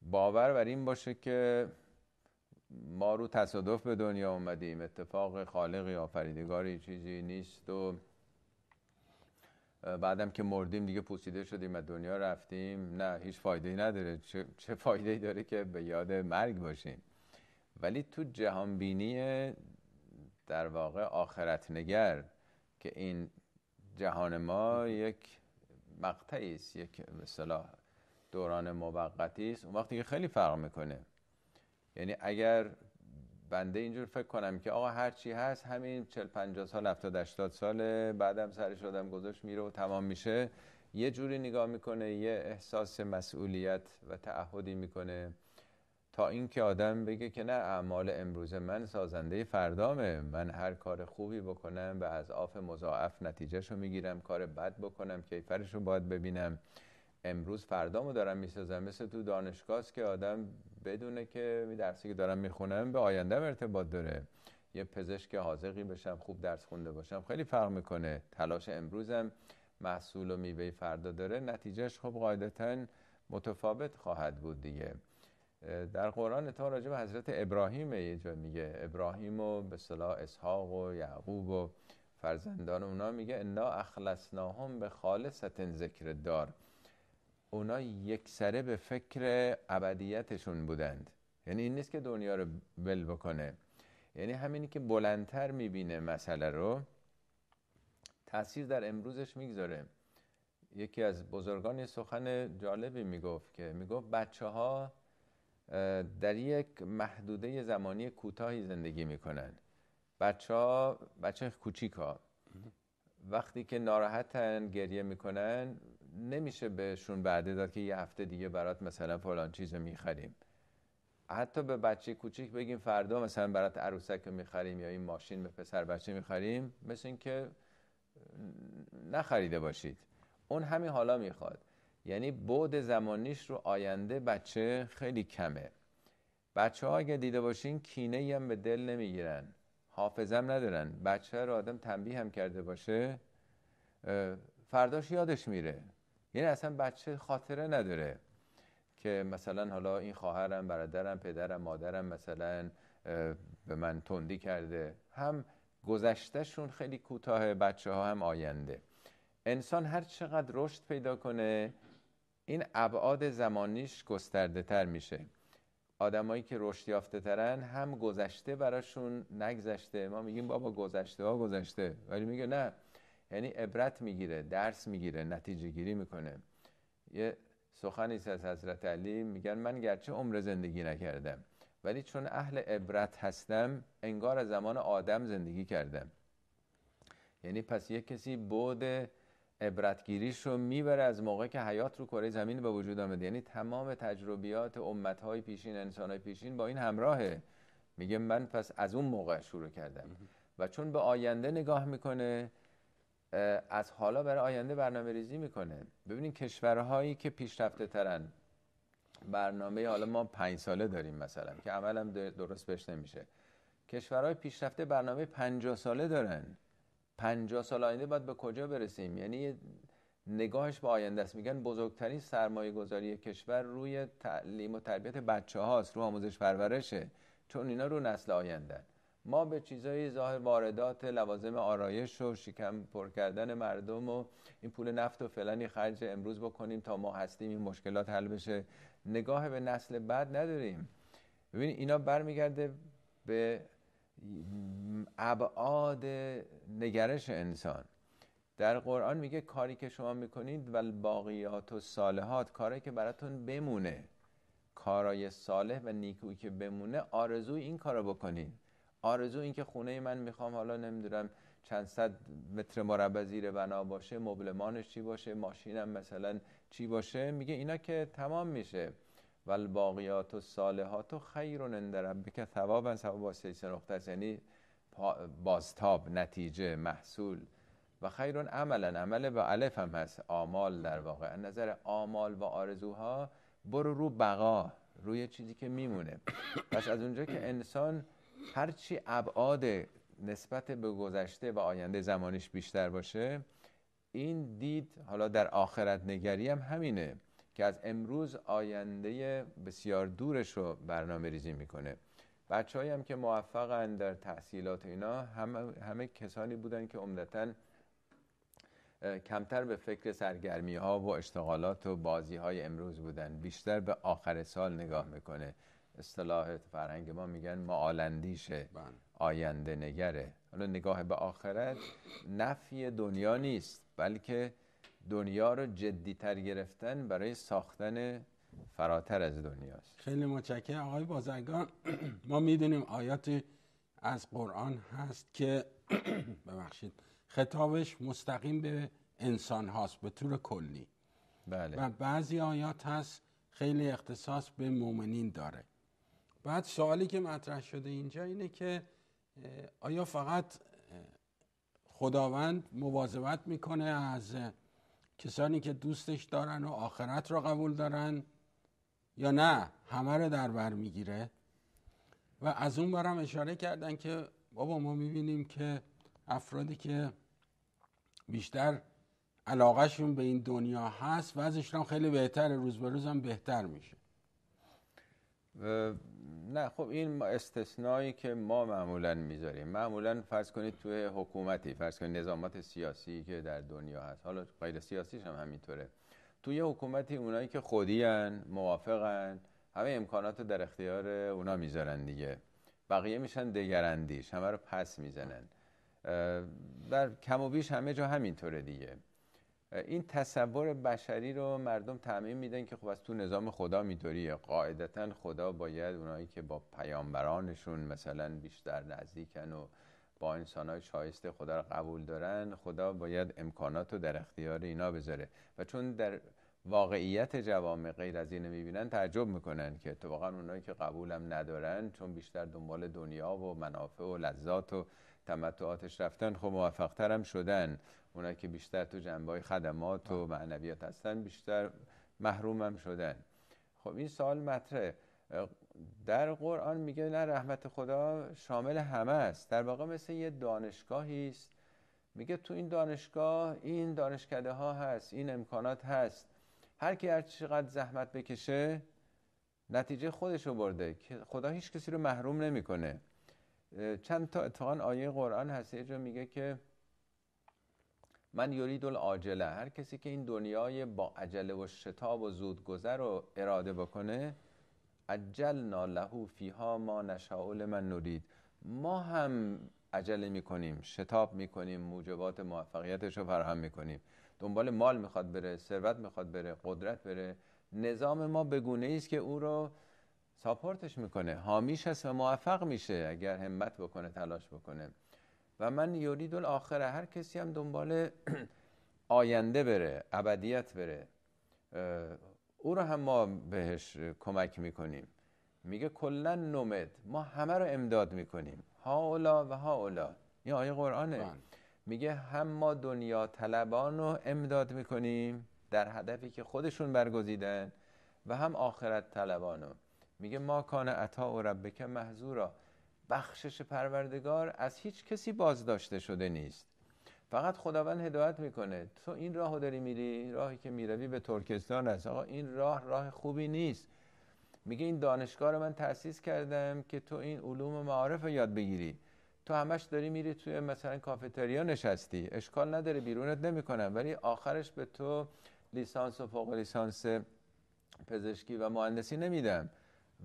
باور بر این باشه که ما رو تصادف به دنیا اومدیم اتفاق خالقی آفریدگاری چیزی نیست و بعدم که مردیم دیگه پوسیده شدیم و دنیا رفتیم نه هیچ فایده ای نداره چه, فایده ای داره که به یاد مرگ باشیم ولی تو جهانبینی در واقع آخرت نگر که این جهان ما یک مقطعی است یک مثلا دوران موقتی است اون وقتی که خیلی فرق میکنه یعنی اگر بنده اینجور فکر کنم که آقا هر چی هست همین 40 50 سال 70 80 ساله بعدم سرش آدم گذاشت میره و تمام میشه یه جوری نگاه میکنه یه احساس مسئولیت و تعهدی میکنه تا اینکه آدم بگه که نه اعمال امروز من سازنده فردامه من هر کار خوبی بکنم و از آف مضاعف نتیجهشو میگیرم کار بد بکنم کیفرشو باید ببینم امروز فردامو دارم میسازم مثل تو دانشگاه که آدم بدونه که درسی که دارم میخونم به آیندهم ارتباط داره یه پزشک حاضقی بشم خوب درس خونده باشم خیلی فرق میکنه تلاش امروزم محصول و میوه فردا داره نتیجهش خب قاعدتا متفاوت خواهد بود دیگه در قرآن تا راجع به حضرت ابراهیم یه جا میگه ابراهیم و به صلاح اسحاق و یعقوب و فرزندان اونا میگه انا اخلصناهم به خالصت ذکر دار اونا یک سره به فکر ابدیتشون بودند یعنی این نیست که دنیا رو بل بکنه یعنی همینی که بلندتر میبینه مسئله رو تاثیر در امروزش میگذاره یکی از بزرگان یه سخن جالبی میگفت که میگفت بچه ها در یک محدوده زمانی کوتاهی زندگی میکنن بچه ها بچه کوچیک ها وقتی که ناراحتن گریه میکنن نمیشه بهشون وعده داد که یه هفته دیگه برات مثلا فلان چیز میخریم حتی به بچه کوچیک بگیم فردا مثلا برات عروسک میخریم یا این ماشین به پسر بچه میخریم مثل اینکه نخریده باشید اون همین حالا میخواد یعنی بعد زمانیش رو آینده بچه خیلی کمه بچه ها اگه دیده باشین کینه هم به دل نمیگیرن حافظم ندارن بچه رو آدم تنبیه هم کرده باشه فرداش یادش میره یعنی اصلا بچه خاطره نداره که مثلا حالا این خواهرم برادرم پدرم مادرم مثلا به من تندی کرده هم گذشتهشون خیلی کوتاه بچه ها هم آینده انسان هر چقدر رشد پیدا کنه این ابعاد زمانیش گسترده تر میشه آدمایی که رشد یافته ترن هم گذشته براشون نگذشته ما میگیم بابا گذشته ها گذشته ولی میگه نه یعنی عبرت میگیره درس میگیره نتیجه گیری میکنه یه سخنی از حضرت علی میگن من گرچه عمر زندگی نکردم ولی چون اهل عبرت هستم انگار از زمان آدم زندگی کردم یعنی پس یک کسی بود عبرتگیریش رو میبره از موقع که حیات رو کره زمین به وجود آمده یعنی تمام تجربیات امتهای پیشین انسانهای پیشین با این همراهه میگه من پس از اون موقع شروع کردم و چون به آینده نگاه میکنه از حالا برای آینده برنامه ریزی میکنه ببینین کشورهایی که پیشرفته ترن برنامه حالا ما پنج ساله داریم مثلا که عملا درست بهش نمیشه کشورهای پیشرفته برنامه 50 ساله دارن 50 سال آینده باید به کجا برسیم یعنی نگاهش به آینده است میگن بزرگترین سرمایه گذاری کشور روی تعلیم و تربیت بچه هاست رو آموزش پرورشه چون اینا رو نسل آینده ما به چیزای ظاهر واردات لوازم آرایش و شکم پر کردن مردم و این پول نفت و فلانی خرج امروز بکنیم تا ما هستیم این مشکلات حل بشه نگاه به نسل بعد نداریم ببینید اینا برمیگرده به ابعاد نگرش انسان در قرآن میگه کاری که شما میکنید و باقیات و صالحات کاری که براتون بمونه کارای صالح و نیکویی که بمونه آرزوی این کارا بکنید آرزو اینکه خونه من میخوام حالا نمیدونم چند صد متر مربع زیر بنا باشه مبلمانش چی باشه ماشینم مثلا چی باشه میگه اینا که تمام میشه و باقیات و صالحات و خیر عند ربک ثوابا ثواب نقطه یعنی بازتاب نتیجه محصول و خیرون عملا عمل و علف هم هست آمال در واقع نظر آمال و آرزوها برو رو بقا روی چیزی که میمونه پس از اونجا که انسان هرچی ابعاد نسبت به گذشته و آینده زمانش بیشتر باشه این دید حالا در آخرت نگری هم همینه که از امروز آینده بسیار دورش رو برنامه ریزی میکنه بچه هم که موفقن در تحصیلات اینا همه, همه کسانی بودن که عمدتا کمتر به فکر سرگرمی ها و اشتغالات و بازی های امروز بودن بیشتر به آخر سال نگاه میکنه اصطلاح فرهنگ ما میگن معالندیشه بله. آینده نگره حالا نگاه به آخرت نفی دنیا نیست بلکه دنیا رو جدیتر گرفتن برای ساختن فراتر از دنیاست خیلی مچکه آقای بازرگان ما میدونیم آیاتی از قرآن هست که ببخشید خطابش مستقیم به انسان هاست به طور کلی بله. و بعضی آیات هست خیلی اختصاص به مؤمنین داره بعد سوالی که مطرح شده اینجا اینه که آیا فقط خداوند مواظبت میکنه از کسانی که دوستش دارن و آخرت را قبول دارن یا نه همه رو در بر میگیره و از اون برم اشاره کردن که بابا ما میبینیم که افرادی که بیشتر علاقهشون به این دنیا هست و وضعشون خیلی بهتره روز به روزم بهتر میشه نه خب این استثنایی که ما معمولا میذاریم معمولا فرض کنید توی حکومتی فرض کنید نظامات سیاسی که در دنیا هست حالا غیر سیاسیش هم همینطوره توی حکومتی اونایی که خودیان موافقن همه امکانات رو در اختیار اونا میذارن دیگه بقیه میشن دگرندیش همه رو پس میزنن در کم و بیش همه جا همینطوره دیگه این تصور بشری رو مردم تعمین میدن که خب از تو نظام خدا میدوریه قاعدتا خدا باید اونایی که با پیامبرانشون مثلا بیشتر نزدیکن و با انسانهای شایسته خدا رو قبول دارن خدا باید امکانات رو در اختیار اینا بذاره و چون در واقعیت جوامع غیر از اینه میبینن تعجب میکنن که تو واقعا اونایی که قبولم ندارن چون بیشتر دنبال دنیا و منافع و لذات و تمتعاتش رفتن خب موفقتر هم شدن اونا که بیشتر تو جنبای خدمات و معنویات هستن بیشتر محروم هم شدن خب این سال مطرح در قرآن میگه نه رحمت خدا شامل همه است در واقع مثل یه دانشگاهی است میگه تو این دانشگاه این دانشکده ها هست این امکانات هست هر کی هر چقدر زحمت بکشه نتیجه خودش رو برده که خدا هیچ کسی رو محروم نمیکنه چند تا اتفاقا آیه قرآن هست یه جا میگه که من یورید العاجله هر کسی که این دنیای با عجله و شتاب و زود گذر رو اراده بکنه عجلنا له فیها ما نشاء من نورید ما هم عجله میکنیم شتاب میکنیم موجبات موفقیتش رو فراهم میکنیم دنبال مال میخواد بره ثروت میخواد بره قدرت بره نظام ما بگونه است که او رو ساپورتش میکنه حامیش هست و موفق میشه اگر همت بکنه تلاش بکنه و من یورید آخره هر کسی هم دنبال آینده بره ابدیت بره او رو هم ما بهش کمک میکنیم میگه کلا نمد ما همه رو امداد میکنیم ها اولا و ها اولا این آیه قرآنه بله. میگه هم ما دنیا طلبان رو امداد میکنیم در هدفی که خودشون برگزیدن و هم آخرت طلبان رو میگه ما کان عطا و ربک محظورا بخشش پروردگار از هیچ کسی بازداشته شده نیست فقط خداوند هدایت میکنه تو این راهو داری میری راهی که میروی به ترکستان است آقا این راه راه خوبی نیست میگه این دانشگاه رو من تاسیس کردم که تو این علوم معارف رو یاد بگیری تو همش داری میری توی مثلا کافتریا نشستی اشکال نداره بیرونت نمیکنم ولی آخرش به تو لیسانس و فوق لیسانس پزشکی و مهندسی نمیدم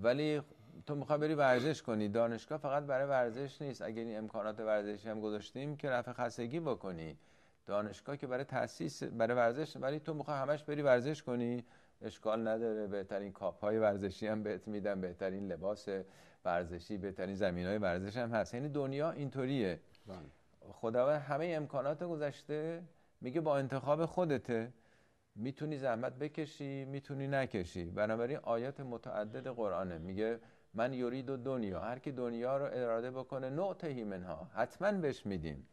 ولی تو میخوای بری ورزش کنی دانشگاه فقط برای ورزش نیست اگر این امکانات ورزشی هم گذاشتیم که رفع خستگی بکنی دانشگاه که برای تاسیس برای ورزش ولی تو میخوای همش بری ورزش کنی اشکال نداره بهترین کاپ های ورزشی هم بهت میدن بهترین لباس ورزشی بهترین زمین های ورزش هم هست یعنی دنیا اینطوریه بله. خداوند همه امکانات گذشته میگه با انتخاب خودته میتونی زحمت بکشی میتونی نکشی بنابراین آیات متعدد قرآنه میگه من یورید و دنیا هر کی دنیا رو اراده بکنه نعتهی منها حتما بهش میدیم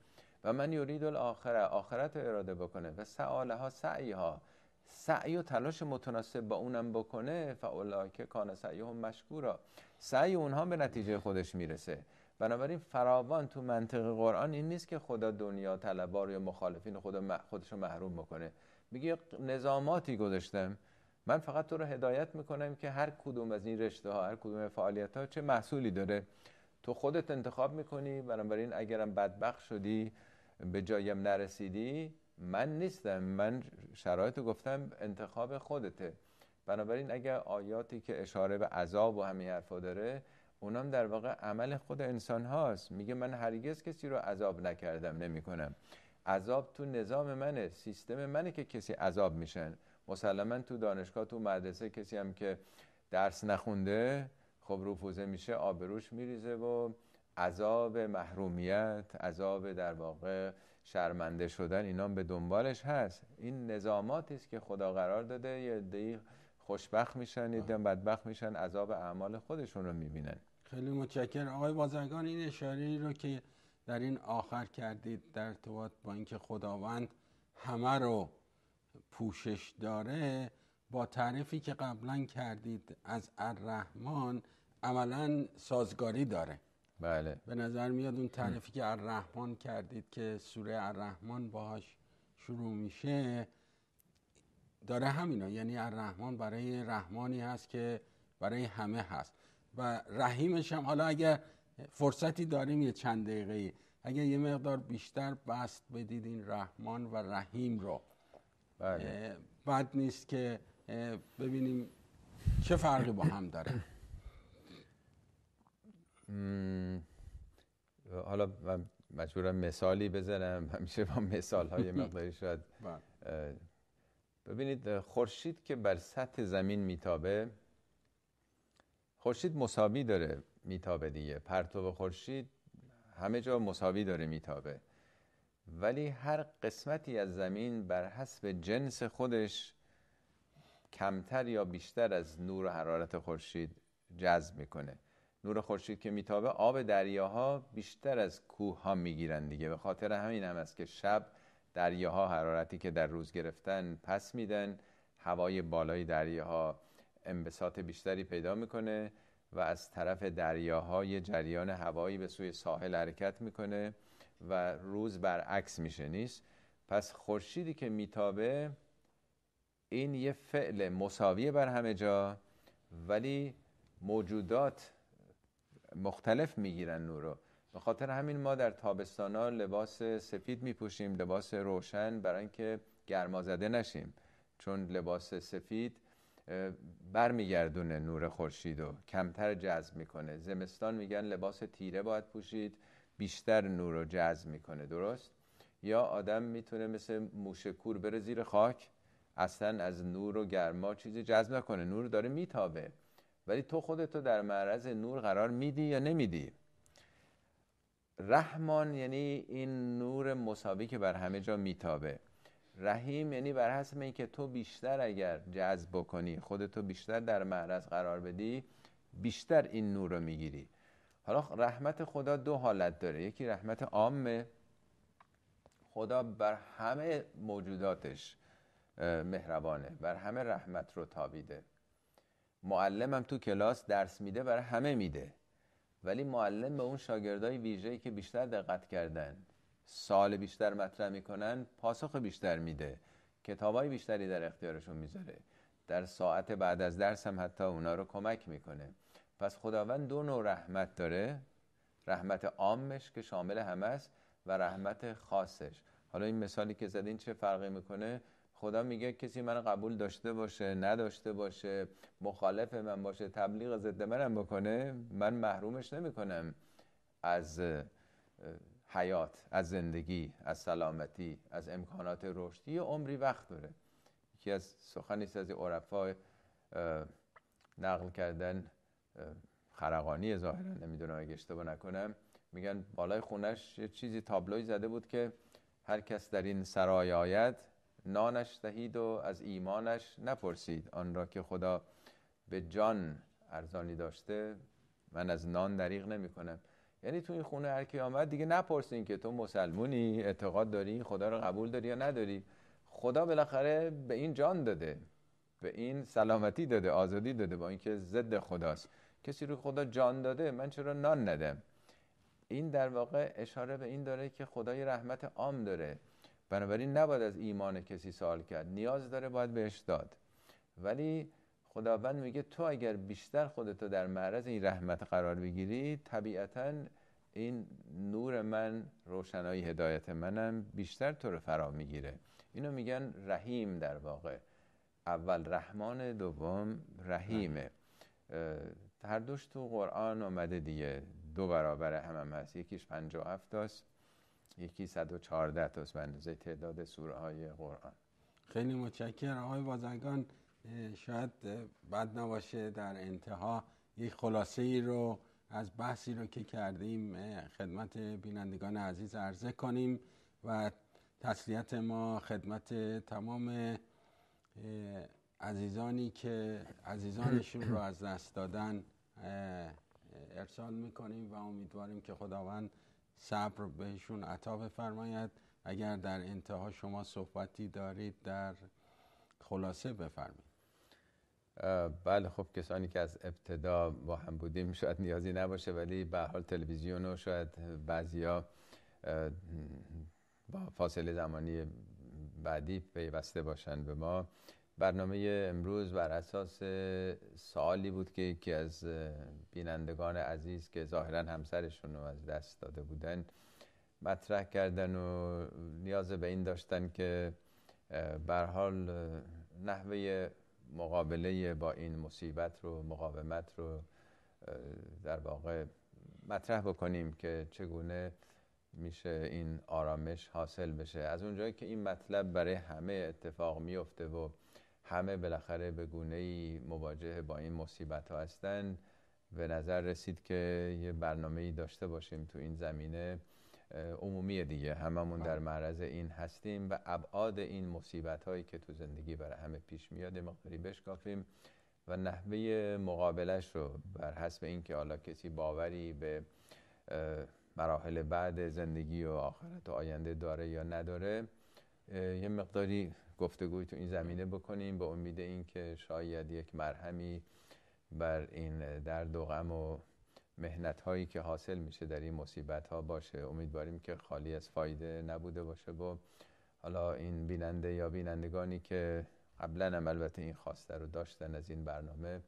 و من یورید الاخره آخرت رو اراده بکنه و سعاله ها سعی ها سعی و تلاش متناسب با اونم بکنه فعلا که کان سعیهم مشکورا سعی اونها به نتیجه خودش میرسه بنابراین فراوان تو منطق قرآن این نیست که خدا دنیا طلبار یا مخالفین خدا خودش رو محروم بکنه میگه نظاماتی گذاشتم من فقط تو رو هدایت میکنم که هر کدوم از این رشته ها هر کدوم فعالیت ها چه محصولی داره تو خودت انتخاب میکنی بنابراین اگرم بدبخ شدی به جایم نرسیدی من نیستم من شرایط گفتم انتخاب خودته بنابراین اگر آیاتی که اشاره به عذاب و همین حرفا داره اونام در واقع عمل خود انسان هاست میگه من هرگز کسی رو عذاب نکردم نمیکنم. عذاب تو نظام منه سیستم منه که کسی عذاب میشن مسلما تو دانشگاه تو مدرسه کسی هم که درس نخونده خب رفوزه میشه آبروش میریزه و عذاب محرومیت عذاب در واقع شرمنده شدن اینا به دنبالش هست این نظاماتی است که خدا قرار داده یه دقیق خوشبخت میشن یه بدبخت میشن عذاب اعمال خودشون رو میبینن خیلی متشکرم آقای بازرگان این اشاره رو که در این آخر کردید در ارتباط با اینکه خداوند همه رو پوشش داره با تعریفی که قبلا کردید از الرحمن عملا سازگاری داره بله به نظر میاد اون تعریفی که الرحمن کردید که سوره الرحمن باهاش شروع میشه داره همینا یعنی الرحمن برای رحمانی هست که برای همه هست و رحیمش هم حالا اگه فرصتی داریم یه چند دقیقه ای اگر یه مقدار بیشتر بست بدید این رحمان و رحیم رو بله. بد نیست که ببینیم چه فرقی با هم داره حالا من مجبورم مثالی بزنم همیشه با مثال های مقداری شد بله. ببینید خورشید که بر سطح زمین میتابه خورشید مساوی داره میتابه دیگه پرتو خورشید همه جا مساوی داره میتابه ولی هر قسمتی از زمین بر حسب جنس خودش کمتر یا بیشتر از نور و حرارت خورشید جذب میکنه نور خورشید که میتابه آب دریاها بیشتر از کوه ها میگیرن دیگه به خاطر همین هم است که شب دریاها حرارتی که در روز گرفتن پس میدن هوای بالای دریاها انبساط بیشتری پیدا میکنه و از طرف دریاهای جریان هوایی به سوی ساحل حرکت میکنه و روز برعکس میشه نیست پس خورشیدی که میتابه این یه فعل مساویه بر همه جا ولی موجودات مختلف میگیرن نورو به خاطر همین ما در تابستان لباس سفید میپوشیم لباس روشن برای اینکه گرما زده نشیم چون لباس سفید برمیگردونه نور خورشید و کمتر جذب میکنه زمستان میگن لباس تیره باید پوشید بیشتر نور رو جذب میکنه درست یا آدم میتونه مثل موشکور بره زیر خاک اصلا از نور و گرما چیزی جذب نکنه نور داره میتابه ولی تو خودتو در معرض نور قرار میدی یا نمیدی رحمان یعنی این نور مساوی که بر همه جا میتابه رحیم یعنی بر حسب که تو بیشتر اگر جذب بکنی خودتو بیشتر در معرض قرار بدی بیشتر این نور رو میگیری حالا رحمت خدا دو حالت داره یکی رحمت عامه خدا بر همه موجوداتش مهربانه بر همه رحمت رو تابیده معلمم تو کلاس درس میده بر همه میده ولی معلم به اون شاگردای ویژه‌ای که بیشتر دقت کردن سال بیشتر مطرح میکنن پاسخ بیشتر میده کتاب های بیشتری در اختیارشون میذاره در ساعت بعد از درس هم حتی اونا رو کمک میکنه پس خداوند دو نوع رحمت داره رحمت عامش که شامل همه است و رحمت خاصش حالا این مثالی که زدین چه فرقی میکنه خدا میگه کسی من قبول داشته باشه نداشته باشه مخالف من باشه تبلیغ ضد منم بکنه من محرومش نمیکنم از حیات از زندگی از سلامتی از امکانات رشدی عمری وقت داره یکی از سخنی از عرفا نقل کردن خرقانی ظاهرا نمیدونم اگه اشتباه نکنم میگن بالای خونش یه چیزی تابلوی زده بود که هر کس در این سرای آید نانش دهید و از ایمانش نپرسید آن را که خدا به جان ارزانی داشته من از نان دریغ نمی کنم یعنی تو این خونه هر کی آمد دیگه نپرسین که تو مسلمونی اعتقاد داری خدا رو قبول داری یا نداری خدا بالاخره به این جان داده به این سلامتی داده آزادی داده با اینکه ضد خداست کسی رو خدا جان داده من چرا نان ندم این در واقع اشاره به این داره که خدای رحمت عام داره بنابراین نباید از ایمان کسی سوال کرد نیاز داره باید بهش داد ولی خداوند میگه تو اگر بیشتر خودتو در معرض این رحمت قرار بگیری طبیعتا این نور من روشنایی هدایت منم بیشتر تو رو فرا میگیره اینو میگن رحیم در واقع اول رحمان دوم رحیمه هر دوش تو قرآن آمده دیگه دو برابر هم هم هست یکیش 57 هفتاست یکی 114 تاست به تعداد سوره های قرآن خیلی متشکرم آقای بازرگان شاید بد نباشه در انتها یک خلاصه ای رو از بحثی رو که کردیم خدمت بینندگان عزیز عرضه کنیم و تسلیت ما خدمت تمام عزیزانی که عزیزانشون رو از دست دادن ارسال میکنیم و امیدواریم که خداوند صبر بهشون عطا بفرماید اگر در انتها شما صحبتی دارید در خلاصه بفرمایید بله خب کسانی که از ابتدا با هم بودیم شاید نیازی نباشه ولی به حال تلویزیون و شاید بعضیا با فاصله زمانی بعدی پیوسته باشن به ما برنامه امروز بر اساس سوالی بود که یکی از بینندگان عزیز که ظاهرا همسرشون رو از دست داده بودن مطرح کردن و نیاز به این داشتن که بر حال نحوه مقابله با این مصیبت رو مقاومت رو در واقع مطرح بکنیم که چگونه میشه این آرامش حاصل بشه از اونجایی که این مطلب برای همه اتفاق میفته و همه بالاخره به گونه ای مواجه با این مصیبت ها هستن به نظر رسید که یه برنامه ای داشته باشیم تو این زمینه عمومی دیگه هممون در معرض این هستیم و ابعاد این مصیبت هایی که تو زندگی برای همه پیش میاد مقداری بشکافیم و نحوه مقابلش رو بر حسب اینکه حالا کسی باوری به مراحل بعد زندگی و آخرت و آینده داره یا نداره یه مقداری گفتگوی تو این زمینه بکنیم به امید اینکه شاید یک مرهمی بر این درد و غم و مهنت هایی که حاصل میشه در این مصیبت ها باشه امیدواریم که خالی از فایده نبوده باشه با حالا این بیننده یا بینندگانی که قبلا هم البته این خواسته رو داشتن از این برنامه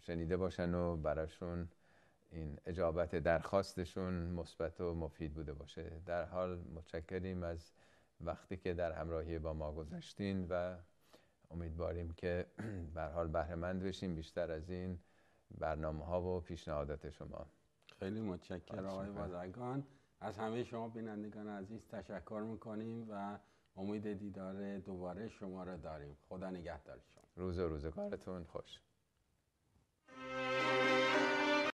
شنیده باشن و براشون این اجابت درخواستشون مثبت و مفید بوده باشه در حال متشکریم از وقتی که در همراهی با ما گذاشتین و امیدواریم که به حال بهره مند بشیم بیشتر از این برنامه ها و پیشنهادات شما خیلی متشکرم آقای بازرگان از همه شما بینندگان عزیز تشکر میکنیم و امید دیدار دوباره شما را داریم خدا نگهدار شما روز و روزگارتون خوش